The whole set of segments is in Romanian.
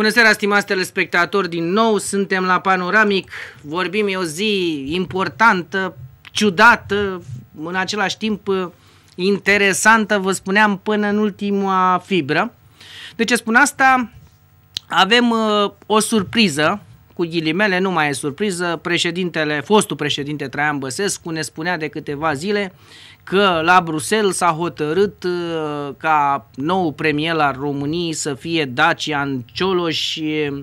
Bună seara, stimați telespectatori, din nou suntem la Panoramic. Vorbim, e o zi importantă, ciudată, în același timp uh, interesantă, vă spuneam, până în ultima fibră. De ce spun asta? Avem uh, o surpriză, cu ghilimele, nu mai e surpriză, președintele, fostul președinte Traian Băsescu ne spunea de câteva zile că la Bruxelles s-a hotărât uh, ca nou premier al României să fie Dacian Cioloș, uh,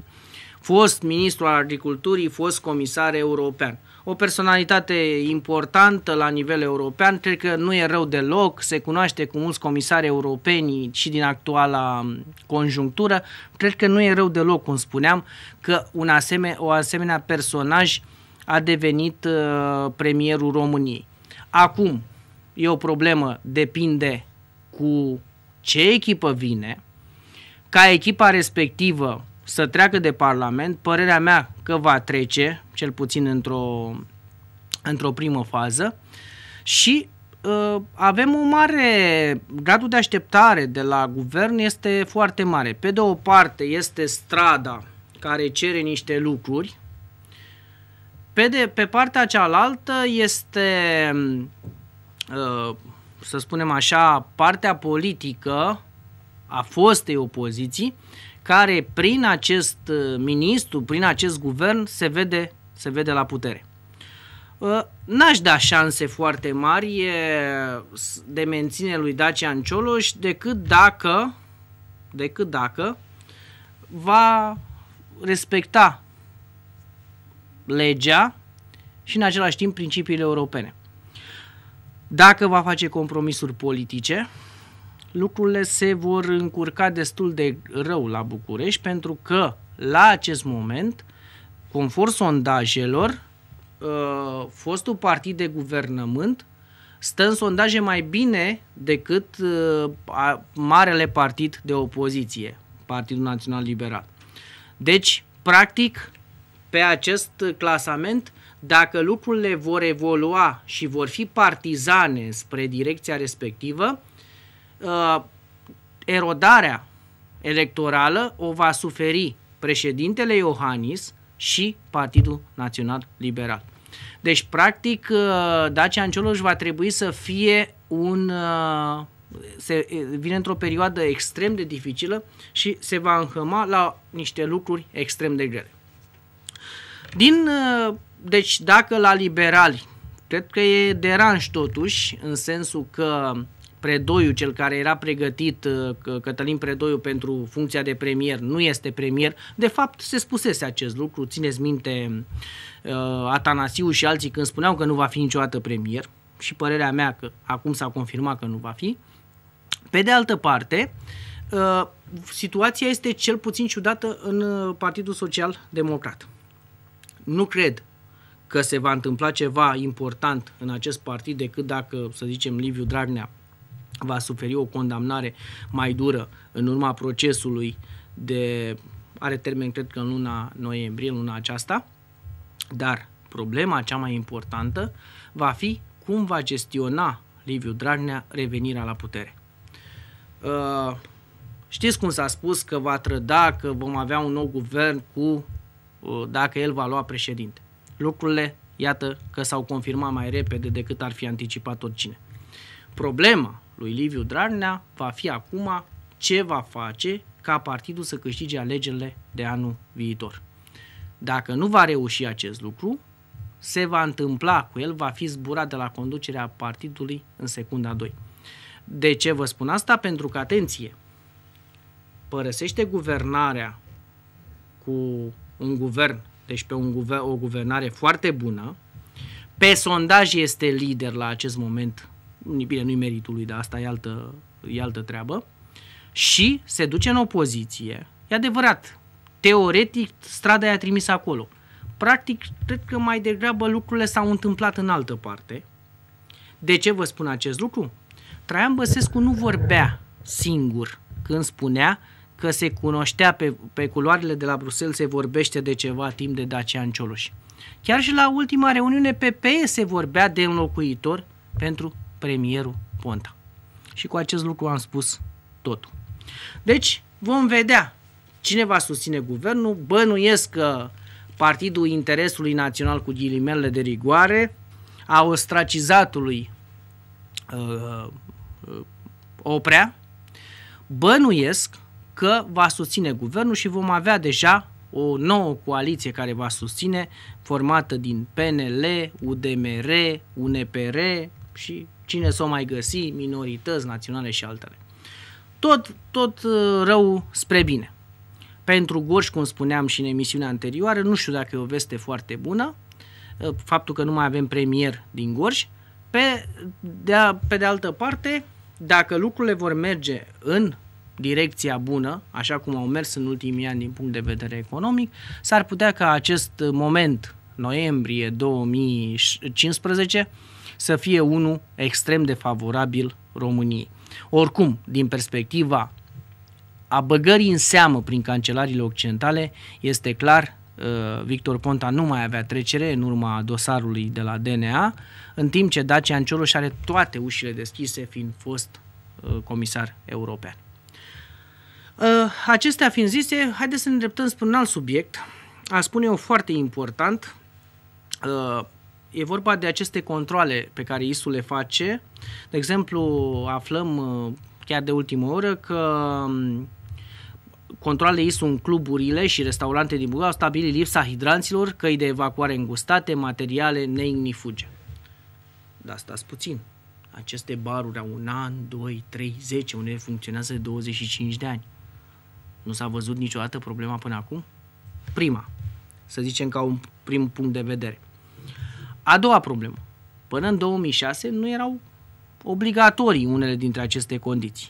fost ministru al agriculturii, fost comisar european. O personalitate importantă la nivel european, cred că nu e rău deloc, se cunoaște cu mulți comisari europeni și din actuala um, conjunctură, cred că nu e rău deloc, cum spuneam, că un asemen o asemenea personaj a devenit uh, premierul României. Acum, e o problemă, depinde cu ce echipă vine, ca echipa respectivă să treacă de Parlament, părerea mea că va trece, cel puțin într-o, într-o primă fază, și uh, avem o mare, gradul de așteptare de la guvern este foarte mare. Pe de o parte este strada care cere niște lucruri, pe, de, pe partea cealaltă este Uh, să spunem așa, partea politică a fostei opoziții, care prin acest uh, ministru, prin acest guvern, se vede, se vede la putere. Uh, n-aș da șanse foarte mari de menține lui Dacian Cioloș decât dacă, decât dacă va respecta legea și în același timp principiile europene. Dacă va face compromisuri politice, lucrurile se vor încurca destul de rău la București pentru că la acest moment, conform sondajelor, ă, fostul partid de guvernământ stă în sondaje mai bine decât ă, marele partid de opoziție, Partidul Național Liberal. Deci, practic, pe acest clasament dacă lucrurile vor evolua și vor fi partizane spre direcția respectivă, uh, erodarea electorală o va suferi președintele Iohannis și Partidul Național Liberal. Deci, practic, uh, Dacia Ancioloș va trebui să fie un... Uh, se, vine într-o perioadă extrem de dificilă și se va înhăma la niște lucruri extrem de grele. Din deci dacă la liberali, cred că e deranj totuși, în sensul că Predoiu, cel care era pregătit, uh, Cătălin Predoiu, pentru funcția de premier, nu este premier. De fapt, se spusese acest lucru, țineți minte uh, Atanasiu și alții când spuneau că nu va fi niciodată premier și părerea mea că acum s-a confirmat că nu va fi. Pe de altă parte, uh, situația este cel puțin ciudată în Partidul Social Democrat. Nu cred că se va întâmpla ceva important în acest partid decât dacă, să zicem, Liviu Dragnea va suferi o condamnare mai dură în urma procesului de are termen cred că în luna noiembrie, luna aceasta, dar problema cea mai importantă va fi cum va gestiona Liviu Dragnea revenirea la putere. Uh, știți cum s-a spus că va trăda, că vom avea un nou guvern cu uh, dacă el va lua președinte lucrurile, iată că s-au confirmat mai repede decât ar fi anticipat oricine. Problema lui Liviu Dragnea va fi acum ce va face ca partidul să câștige alegerile de anul viitor. Dacă nu va reuși acest lucru, se va întâmpla cu el, va fi zburat de la conducerea partidului în secunda 2. De ce vă spun asta? Pentru că, atenție, părăsește guvernarea cu un guvern deci pe un guver- o guvernare foarte bună. Pe sondaj este lider la acest moment, bine, nu-i meritul lui, dar asta e altă, e altă treabă, și se duce în opoziție. E adevărat, teoretic, strada i-a trimis acolo. Practic, cred că mai degrabă lucrurile s-au întâmplat în altă parte. De ce vă spun acest lucru? Traian Băsescu nu vorbea singur când spunea că se cunoștea pe, pe culoarele de la Bruxelles, se vorbește de ceva timp de Dacian Cioloș. Chiar și la ultima reuniune PPE se vorbea de înlocuitor pentru premierul Ponta. Și cu acest lucru am spus totul. Deci vom vedea cine va susține guvernul, bănuiesc că Partidul Interesului Național cu ghilimele de rigoare, a ostracizatului uh, uh, Oprea, bănuiesc că va susține guvernul și vom avea deja o nouă coaliție care va susține, formată din PNL, UDMR, UNPR și cine s-o mai găsi, minorități naționale și altele. Tot, tot uh, rău spre bine. Pentru Gorj, cum spuneam și în emisiunea anterioară, nu știu dacă e o veste foarte bună, uh, faptul că nu mai avem premier din Gorj. Pe de, pe de altă parte, dacă lucrurile vor merge în direcția bună, așa cum au mers în ultimii ani din punct de vedere economic, s-ar putea ca acest moment, noiembrie 2015, să fie unul extrem de favorabil României. Oricum, din perspectiva a băgării în seamă prin cancelariile occidentale, este clar uh, Victor Ponta nu mai avea trecere în urma dosarului de la DNA, în timp ce Dacia Ancioloș are toate ușile deschise, fiind fost uh, comisar european. Uh, acestea fiind zise, haideți să ne îndreptăm spre un alt subiect, a spune eu foarte important. Uh, e vorba de aceste controle pe care ISU le face. De exemplu, aflăm uh, chiar de ultimă oră că um, controlele ISU în cluburile și restaurante din București au stabilit lipsa hidranților, căi de evacuare îngustate, materiale neignifuge. Dar stați puțin. Aceste baruri au un an, 2, 3, 10, unele funcționează de 25 de ani. Nu s-a văzut niciodată problema până acum? Prima, să zicem ca un prim punct de vedere. A doua problemă. Până în 2006 nu erau obligatorii unele dintre aceste condiții.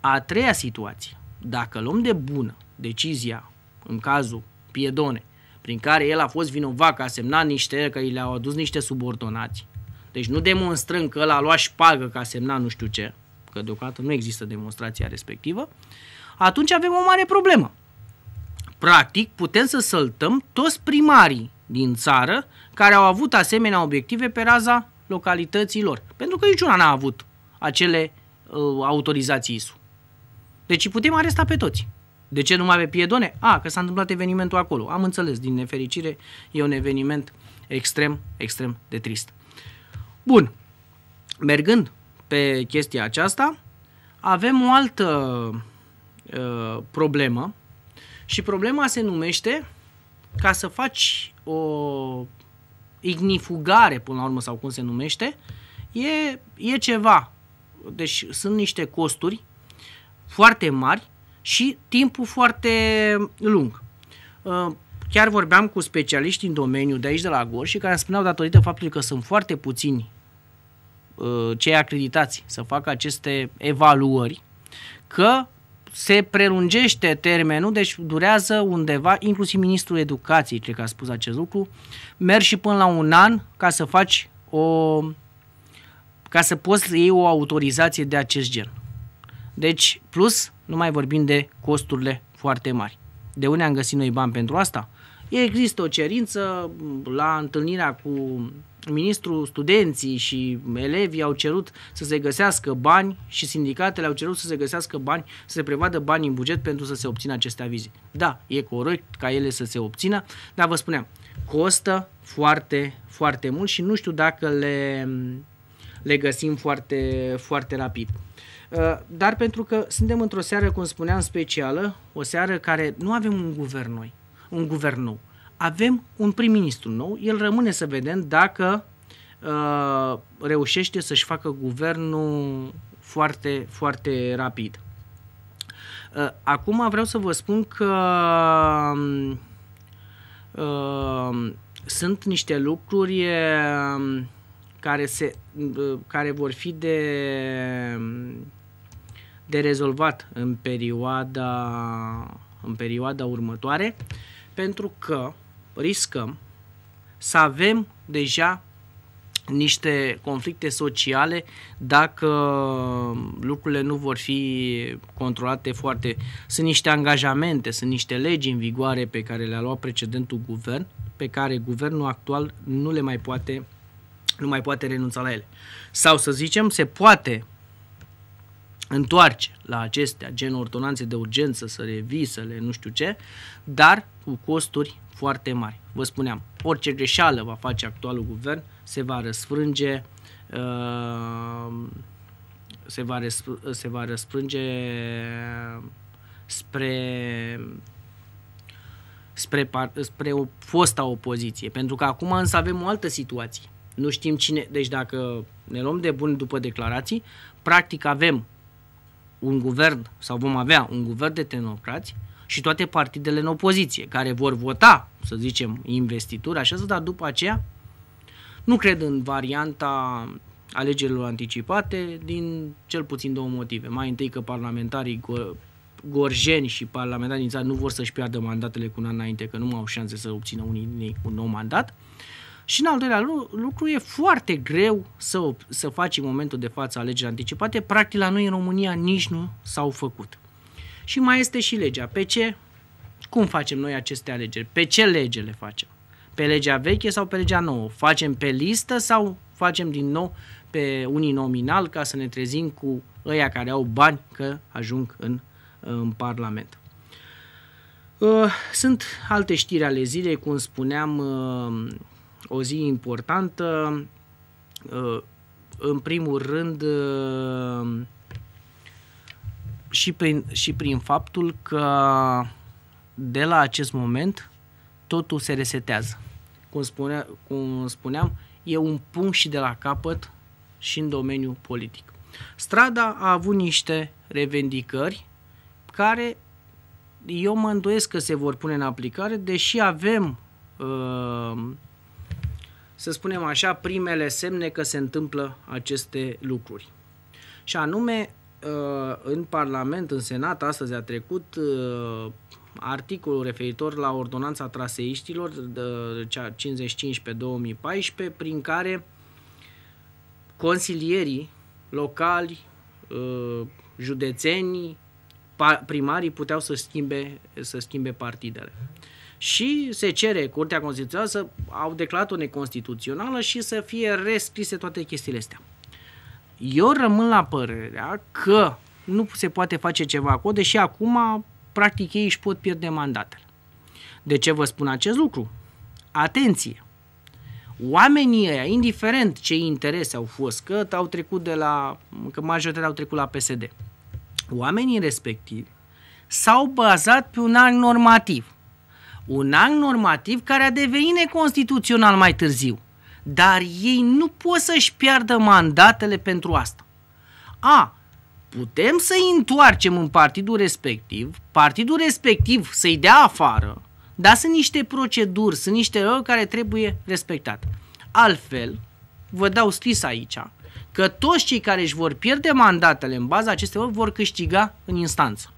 A treia situație. Dacă luăm de bună decizia în cazul Piedone, prin care el a fost vinovat că a semnat niște, că i le-au adus niște subordonați. Deci nu demonstrând că el a luat șpagă că a semnat nu știu ce, că deocamdată nu există demonstrația respectivă, uh, atunci avem o mare problemă. Practic, putem să săltăm toți primarii din țară care au avut asemenea obiective pe raza localităților, pentru că niciuna n-a avut acele uh, autorizații ISU. Deci putem aresta pe toți. De ce nu mai pe piedone? A, că s-a întâmplat evenimentul acolo. Am înțeles, din nefericire, e un eveniment extrem, extrem de trist. Bun, mergând pe chestia aceasta, avem o altă Uh, problemă și problema se numește ca să faci o ignifugare până la urmă sau cum se numește, e, e ceva. Deci sunt niște costuri foarte mari și timpul foarte lung. Uh, chiar vorbeam cu specialiști în domeniu de aici de la Gorj și care îmi spuneau datorită faptului că sunt foarte puțini uh, cei acreditați să facă aceste evaluări, că se prelungește termenul, deci durează undeva, inclusiv Ministrul Educației, cred că a spus acest lucru, mergi și până la un an ca să faci o ca să poți iei o autorizație de acest gen. Deci, plus, nu mai vorbim de costurile foarte mari. De unde am găsit noi bani pentru asta? Există o cerință la întâlnirea cu ministrul, studenții și elevii au cerut să se găsească bani și sindicatele au cerut să se găsească bani, să se prevadă bani în buget pentru să se obțină aceste avize. Da, e corect ca ele să se obțină, dar vă spuneam, costă foarte, foarte mult și nu știu dacă le, le găsim foarte, foarte rapid. Uh, dar pentru că suntem într-o seară, cum spuneam, specială, o seară care nu avem un guvern noi, un guvern nou avem un prim-ministru nou, el rămâne să vedem dacă uh, reușește să-și facă guvernul foarte, foarte rapid. Uh, acum vreau să vă spun că um, uh, sunt niște lucruri um, care, se, uh, care vor fi de, de rezolvat în perioada, în perioada următoare, pentru că riscăm să avem deja niște conflicte sociale dacă lucrurile nu vor fi controlate foarte. Sunt niște angajamente, sunt niște legi în vigoare pe care le-a luat precedentul guvern, pe care guvernul actual nu le mai poate nu mai poate renunța la ele. Sau să zicem, se poate întoarce la acestea, gen ordonanțe de urgență, să revii, să le nu știu ce, dar cu costuri foarte mari. Vă spuneam, orice greșeală va face actualul guvern se va răsfrânge uh, se va, răspr- se va răsfrânge spre spre, par, spre o, fosta opoziție, pentru că acum însă avem o altă situație. Nu știm cine, deci dacă ne luăm de bun după declarații, practic avem un guvern sau vom avea un guvern de tehnocrați și toate partidele în opoziție, care vor vota, să zicem, investitura, așa, dar după aceea nu cred în varianta alegerilor anticipate din cel puțin două motive. Mai întâi că parlamentarii go- gorjeni și parlamentarii din țară nu vor să-și piardă mandatele cu un an înainte, că nu mai au șanse să obțină unii un nou mandat. Și în al doilea lucru, e foarte greu să, să faci în momentul de față alegeri anticipate. Practic la noi în România nici nu s-au făcut. Și mai este și legea. Pe ce? Cum facem noi aceste alegeri? Pe ce lege le facem? Pe legea veche sau pe legea nouă? Facem pe listă sau facem din nou pe unii nominal ca să ne trezim cu ăia care au bani că ajung în, în Parlament. Uh, sunt alte știri ale zilei, cum spuneam, uh, o zi importantă. Uh, în primul rând, uh, și prin, și prin faptul că de la acest moment totul se resetează. Cum, spunea, cum spuneam, e un punct și de la capăt și în domeniul politic. Strada a avut niște revendicări care eu mă îndoiesc că se vor pune în aplicare, deși avem uh, să spunem așa, primele semne că se întâmplă aceste lucruri. Și anume, uh, în Parlament, în Senat, astăzi a trecut uh, articolul referitor la ordonanța traseiștilor, uh, cea 55 pe 2014, prin care consilierii locali, județenii, primarii puteau să schimbe, să schimbe partidele și se cere Curtea Constituțională să au declarat-o neconstituțională și să fie rescrise toate chestiile astea. Eu rămân la părerea că nu se poate face ceva acolo, deși acum practic ei își pot pierde mandatele. De ce vă spun acest lucru? Atenție! Oamenii ăia, indiferent ce interese au fost, că au trecut de la, că majoritatea au trecut la PSD, oamenii respectivi s-au bazat pe un act normativ un act normativ care a devenit neconstituțional mai târziu. Dar ei nu pot să-și piardă mandatele pentru asta. A, putem să-i întoarcem în partidul respectiv, partidul respectiv să-i dea afară, dar sunt niște proceduri, sunt niște lucruri care trebuie respectate. Altfel, vă dau scris aici, că toți cei care își vor pierde mandatele în baza acestei vor câștiga în instanță.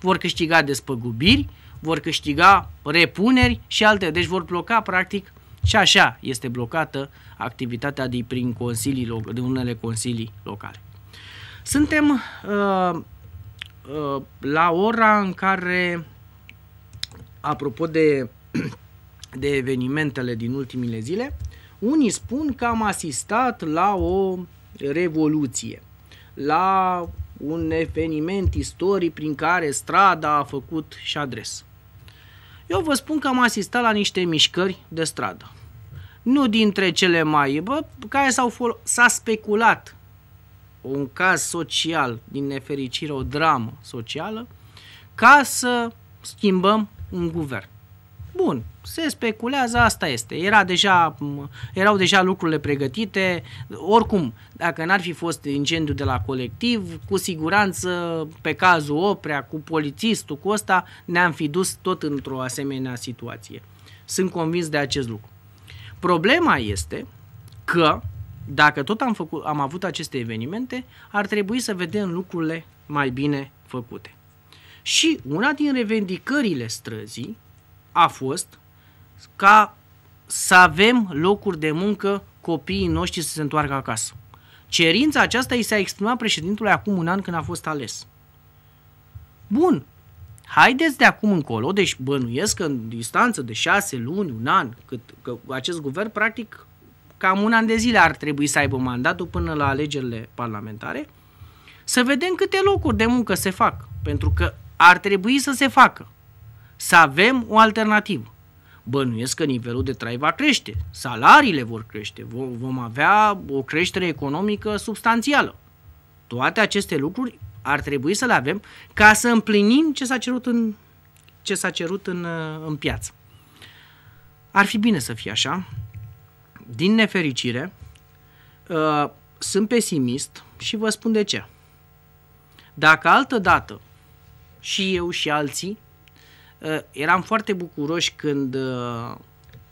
Vor câștiga despăgubiri, vor câștiga repuneri și alte, deci vor bloca practic și așa este blocată activitatea de, prin consilii, de unele consilii locale. Suntem uh, uh, la ora în care, apropo de, de evenimentele din ultimile zile, unii spun că am asistat la o revoluție, la un eveniment istoric prin care strada a făcut și adres. Eu vă spun că am asistat la niște mișcări de stradă. Nu dintre cele mai, bă, care s-au fol- s-a speculat un caz social, din nefericire o dramă socială, ca să schimbăm un guvern. Bun, se speculează, asta este. Era deja, erau deja lucrurile pregătite. Oricum, dacă n-ar fi fost incendiu de la colectiv, cu siguranță pe cazul Oprea, cu polițistul, cu ăsta, ne-am fi dus tot într-o asemenea situație. Sunt convins de acest lucru. Problema este că, dacă tot am, făcut, am avut aceste evenimente, ar trebui să vedem lucrurile mai bine făcute. Și una din revendicările străzii a fost ca să avem locuri de muncă copiii noștri să se întoarcă acasă. Cerința aceasta i s-a exprimat președintului acum un an când a fost ales. Bun, haideți de acum încolo, deci bănuiesc că în distanță de șase luni, un an, cât, că acest guvern practic cam un an de zile ar trebui să aibă mandatul până la alegerile parlamentare, să vedem câte locuri de muncă se fac, pentru că ar trebui să se facă, să avem o alternativă bănuiesc că nivelul de trai va crește, salariile vor crește, vom avea o creștere economică substanțială. Toate aceste lucruri ar trebui să le avem ca să împlinim ce s-a cerut în, ce s-a cerut în, uh, în piață. Ar fi bine să fie așa. Din nefericire, uh, sunt pesimist și vă spun de ce. Dacă altă dată și eu și alții Eh, eram foarte bucuroși când, eh,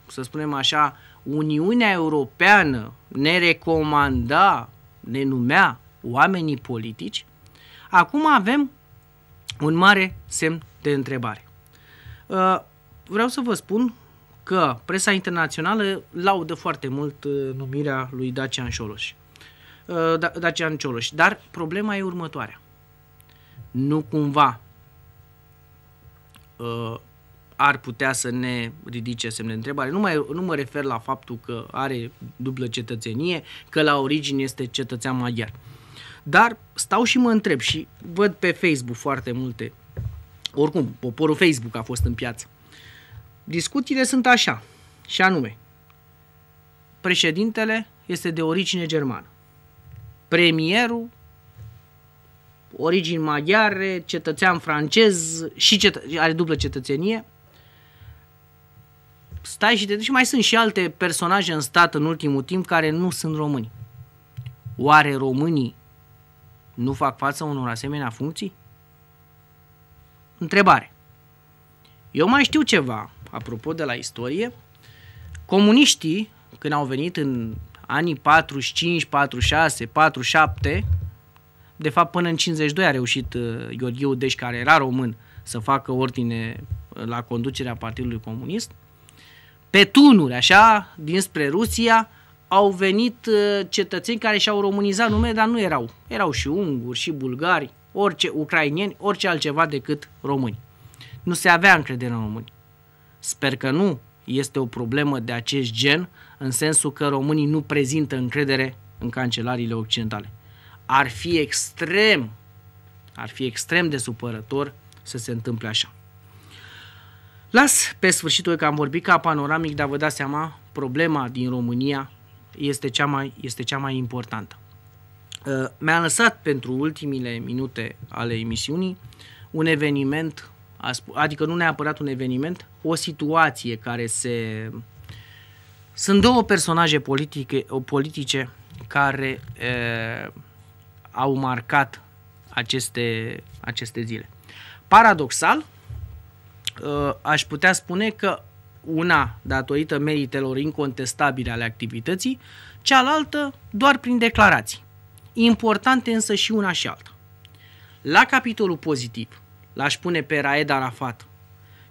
să spunem așa, Uniunea Europeană ne recomanda, ne numea oamenii politici, acum avem un mare semn de întrebare. Eh, vreau să vă spun că presa internațională laudă foarte mult numirea lui Dacian Cioloș. Da, Dacian Cioloș, dar problema e următoarea. Nu cumva Uh, ar putea să ne ridice semne de întrebare. Nu, mai, nu mă refer la faptul că are dublă cetățenie, că la origine este cetățean maghiar. Dar stau și mă întreb și văd pe Facebook foarte multe. Oricum, poporul Facebook a fost în piață. Discuțiile sunt așa, și anume, președintele este de origine germană. Premierul origini maghiare, cetățean francez și cetă- are dublă cetățenie. Stai și te duci. Mai sunt și alte personaje în stat în ultimul timp care nu sunt români. Oare românii nu fac față unor asemenea funcții? Întrebare. Eu mai știu ceva, apropo de la istorie. Comuniștii, când au venit în anii 45, 46, 47, de fapt până în 52 a reușit uh, Gheorghiu Deș, care era român, să facă ordine uh, la conducerea Partidului Comunist. Pe tunuri, așa, dinspre Rusia, au venit uh, cetățeni care și-au românizat numele, dar nu erau. Erau și unguri, și bulgari, orice ucrainieni, orice altceva decât români. Nu se avea încredere în români. Sper că nu este o problemă de acest gen, în sensul că românii nu prezintă încredere în cancelariile occidentale ar fi extrem, ar fi extrem de supărător să se întâmple așa. Las pe sfârșitul că am vorbit ca panoramic, dar vă dați seama, problema din România este cea mai, este cea mai importantă. Uh, mi-a lăsat pentru ultimile minute ale emisiunii un eveniment, adică nu neapărat un eveniment, o situație care se... Sunt două personaje politice, politice care Eh, au marcat aceste, aceste zile. Paradoxal, uh, aș putea spune că una datorită meritelor incontestabile ale activității, cealaltă doar prin declarații. Importante însă și una și alta. La capitolul pozitiv, l-aș pune pe Raed Arafat,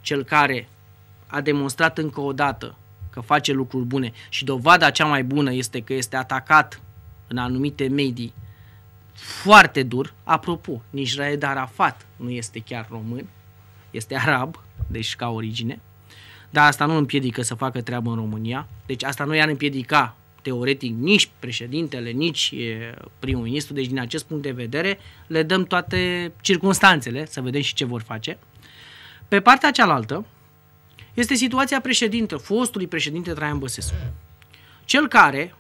cel care a demonstrat încă o dată că face lucruri bune și dovada cea mai bună este că este atacat în anumite medii foarte dur. Apropo, nici Raed Arafat nu este chiar român, este arab, deci ca origine. Dar asta nu împiedică să facă treabă în România. Deci asta nu i-ar împiedica teoretic nici președintele, nici primul ministru, deci din acest punct de vedere le dăm toate circunstanțele să vedem și ce vor face. Pe partea cealaltă este situația președinte, fostului președinte Traian Băsescu, cel care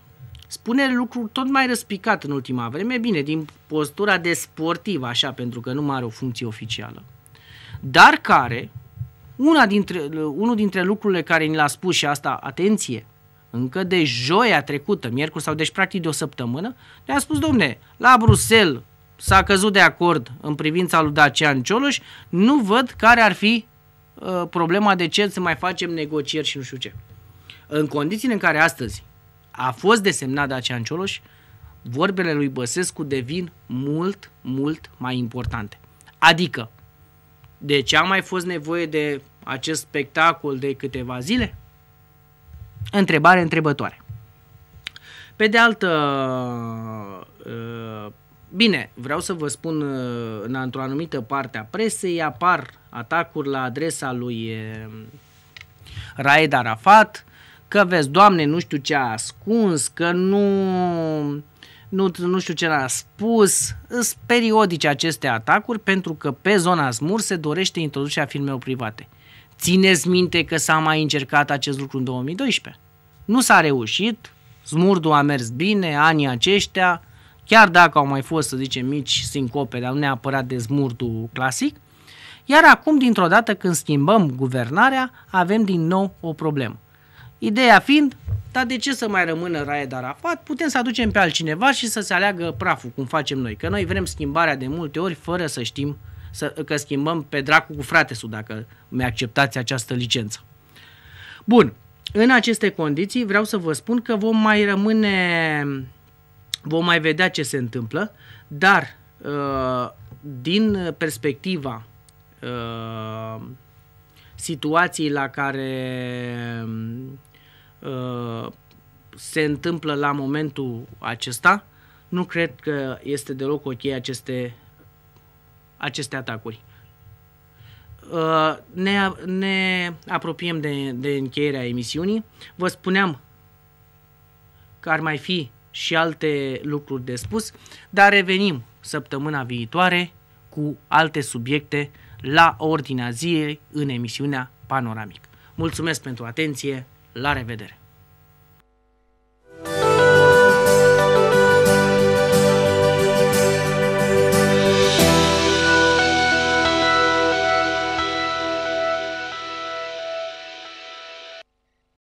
spune lucruri tot mai răspicat în ultima vreme, bine, din postura de sportiv, așa, pentru că nu mai are o funcție oficială, dar care, una dintre, unul dintre lucrurile care ni l-a spus și asta, atenție, încă de joia trecută, miercuri sau deci practic de o săptămână, ne-a spus, domne, la Bruxelles s-a căzut de acord în privința lui Dacian Cioloș, nu văd care ar fi uh, problema de ce să mai facem negocieri și nu știu ce. În condițiile în care astăzi a fost desemnat Dacian Cioloș, vorbele lui Băsescu devin mult, mult mai importante. Adică, de ce a mai fost nevoie de acest spectacol de câteva zile? Întrebare întrebătoare. Pe de altă... Uh, bine, vreau să vă spun, uh, într-o anumită parte a presei apar atacuri la adresa lui uh, Raed Arafat, că vezi, Doamne, nu știu ce a ascuns, că nu, nu, nu știu ce a spus. Sunt periodice aceste atacuri pentru că pe zona smur se dorește introducerea filmelor private. Țineți minte că s-a mai încercat acest lucru în 2012. Nu s-a reușit, smurdul a mers bine, anii aceștia, chiar dacă au mai fost, să zicem, mici sincope, dar nu neapărat de smurdul clasic, iar acum, dintr-o dată, când schimbăm guvernarea, avem din nou o problemă. Ideea fiind, dar de ce să mai rămână Raed Arafat? Putem să aducem pe altcineva și să se aleagă praful, cum facem noi. Că noi vrem schimbarea de multe ori fără să știm să, că schimbăm pe dracu cu fratesul, dacă mi-acceptați această licență. Bun, în aceste condiții vreau să vă spun că vom mai rămâne, vom mai vedea ce se întâmplă, dar uh, din perspectiva uh, situației la care Uh, se întâmplă la momentul acesta, nu cred că este deloc ok aceste, aceste atacuri. Uh, ne, ne apropiem de, de încheierea emisiunii. Vă spuneam că ar mai fi și alte lucruri de spus, dar revenim săptămâna viitoare cu alte subiecte la ordinea zilei în emisiunea Panoramic. Mulțumesc pentru atenție! La revedere!